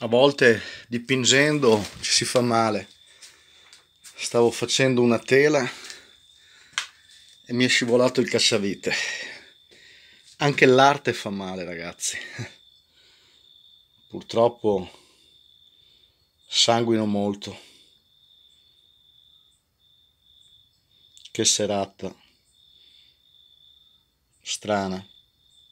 a volte dipingendo ci si fa male stavo facendo una tela e mi è scivolato il cacciavite anche l'arte fa male ragazzi purtroppo sanguino molto che serata strana